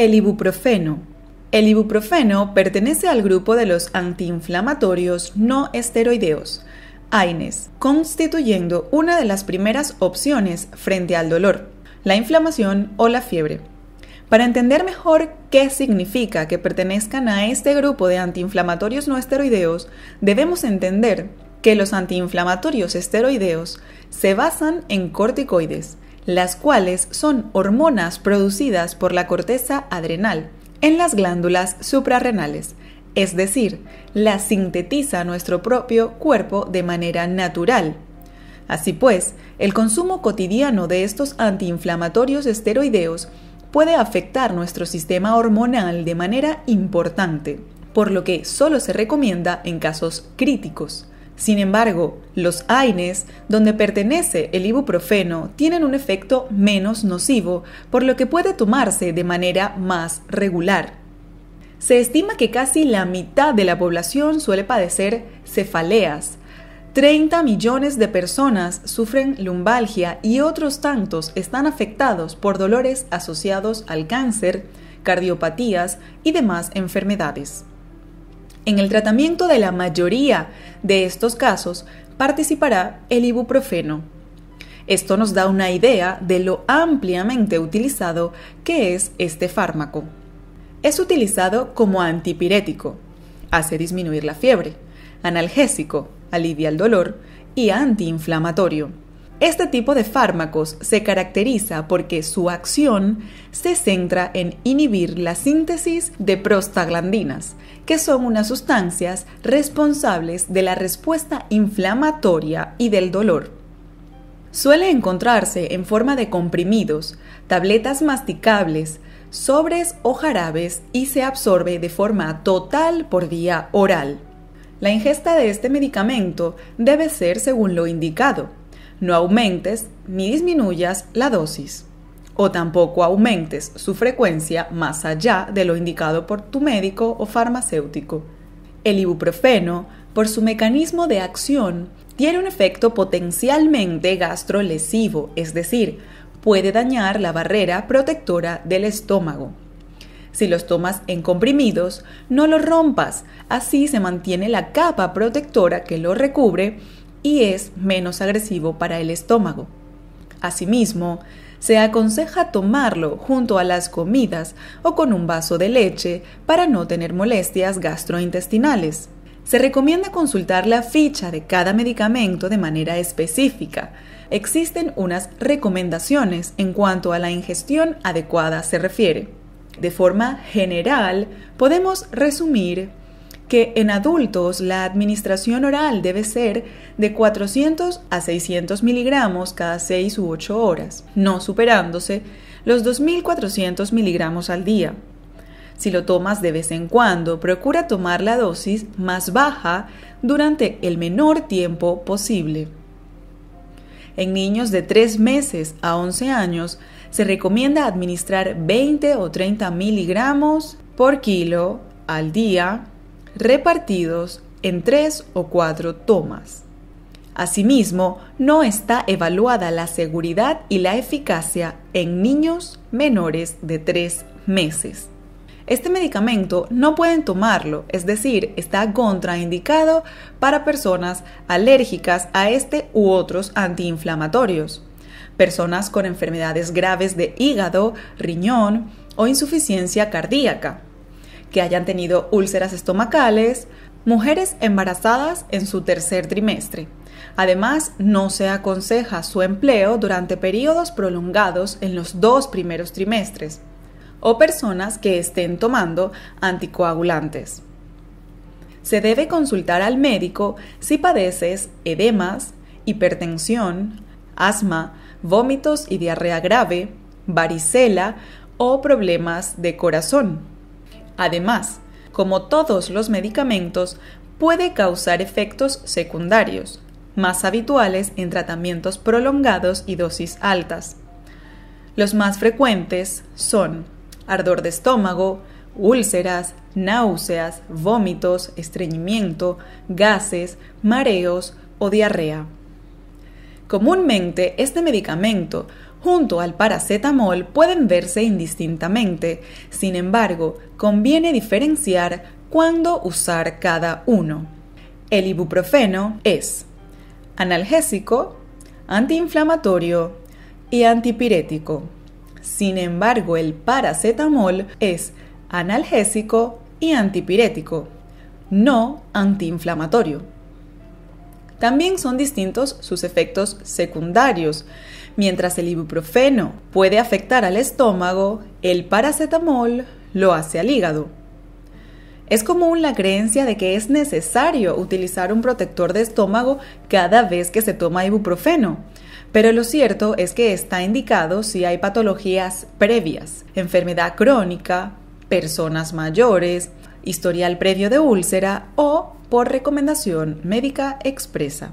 El ibuprofeno. El ibuprofeno pertenece al grupo de los antiinflamatorios no esteroideos, AINES, constituyendo una de las primeras opciones frente al dolor, la inflamación o la fiebre. Para entender mejor qué significa que pertenezcan a este grupo de antiinflamatorios no esteroideos, debemos entender que los antiinflamatorios esteroideos se basan en corticoides, las cuales son hormonas producidas por la corteza adrenal en las glándulas suprarrenales, es decir, las sintetiza nuestro propio cuerpo de manera natural. Así pues, el consumo cotidiano de estos antiinflamatorios esteroideos puede afectar nuestro sistema hormonal de manera importante, por lo que solo se recomienda en casos críticos. Sin embargo, los AINES, donde pertenece el ibuprofeno, tienen un efecto menos nocivo, por lo que puede tomarse de manera más regular. Se estima que casi la mitad de la población suele padecer cefaleas. 30 millones de personas sufren lumbalgia y otros tantos están afectados por dolores asociados al cáncer, cardiopatías y demás enfermedades. En el tratamiento de la mayoría de estos casos participará el ibuprofeno. Esto nos da una idea de lo ampliamente utilizado que es este fármaco. Es utilizado como antipirético, hace disminuir la fiebre, analgésico, alivia el dolor y antiinflamatorio. Este tipo de fármacos se caracteriza porque su acción se centra en inhibir la síntesis de prostaglandinas, que son unas sustancias responsables de la respuesta inflamatoria y del dolor. Suele encontrarse en forma de comprimidos, tabletas masticables, sobres o jarabes y se absorbe de forma total por vía oral. La ingesta de este medicamento debe ser según lo indicado no aumentes ni disminuyas la dosis o tampoco aumentes su frecuencia más allá de lo indicado por tu médico o farmacéutico. El ibuprofeno, por su mecanismo de acción, tiene un efecto potencialmente gastrolesivo, es decir, puede dañar la barrera protectora del estómago. Si los tomas en comprimidos, no los rompas, así se mantiene la capa protectora que lo recubre y es menos agresivo para el estómago. Asimismo, se aconseja tomarlo junto a las comidas o con un vaso de leche para no tener molestias gastrointestinales. Se recomienda consultar la ficha de cada medicamento de manera específica. Existen unas recomendaciones en cuanto a la ingestión adecuada se refiere. De forma general, podemos resumir que en adultos la administración oral debe ser de 400 a 600 miligramos cada 6 u 8 horas, no superándose los 2.400 miligramos al día. Si lo tomas de vez en cuando, procura tomar la dosis más baja durante el menor tiempo posible. En niños de 3 meses a 11 años, se recomienda administrar 20 o 30 miligramos por kilo al día repartidos en tres o cuatro tomas. Asimismo, no está evaluada la seguridad y la eficacia en niños menores de tres meses. Este medicamento no pueden tomarlo, es decir, está contraindicado para personas alérgicas a este u otros antiinflamatorios, personas con enfermedades graves de hígado, riñón o insuficiencia cardíaca, que hayan tenido úlceras estomacales, mujeres embarazadas en su tercer trimestre. Además, no se aconseja su empleo durante períodos prolongados en los dos primeros trimestres o personas que estén tomando anticoagulantes. Se debe consultar al médico si padeces edemas, hipertensión, asma, vómitos y diarrea grave, varicela o problemas de corazón. Además, como todos los medicamentos, puede causar efectos secundarios, más habituales en tratamientos prolongados y dosis altas. Los más frecuentes son ardor de estómago, úlceras, náuseas, vómitos, estreñimiento, gases, mareos o diarrea. Comúnmente este medicamento junto al paracetamol pueden verse indistintamente. Sin embargo, conviene diferenciar cuándo usar cada uno. El ibuprofeno es analgésico, antiinflamatorio y antipirético. Sin embargo, el paracetamol es analgésico y antipirético, no antiinflamatorio. También son distintos sus efectos secundarios. Mientras el ibuprofeno puede afectar al estómago, el paracetamol lo hace al hígado. Es común la creencia de que es necesario utilizar un protector de estómago cada vez que se toma ibuprofeno, pero lo cierto es que está indicado si hay patologías previas, enfermedad crónica, personas mayores, historial previo de úlcera o por recomendación médica expresa.